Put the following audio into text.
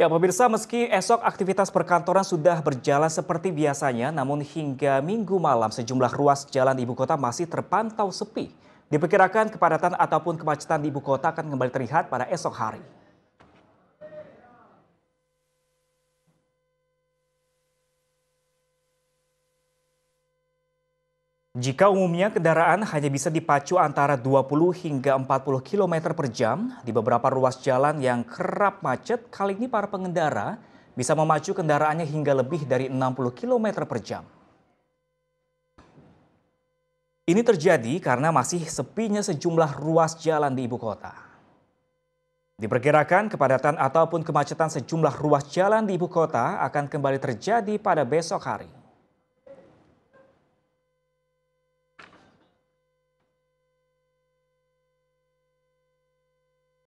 Ya, pemirsa, meski esok aktivitas perkantoran sudah berjalan seperti biasanya, namun hingga minggu malam sejumlah ruas jalan di ibu kota masih terpantau sepi. Diperkirakan kepadatan ataupun kemacetan di ibu kota akan kembali terlihat pada esok hari. Jika umumnya kendaraan hanya bisa dipacu antara 20 hingga 40 km per jam, di beberapa ruas jalan yang kerap macet, kali ini para pengendara bisa memacu kendaraannya hingga lebih dari 60 km per jam. Ini terjadi karena masih sepinya sejumlah ruas jalan di ibu kota. Diperkirakan kepadatan ataupun kemacetan sejumlah ruas jalan di ibu kota akan kembali terjadi pada besok hari.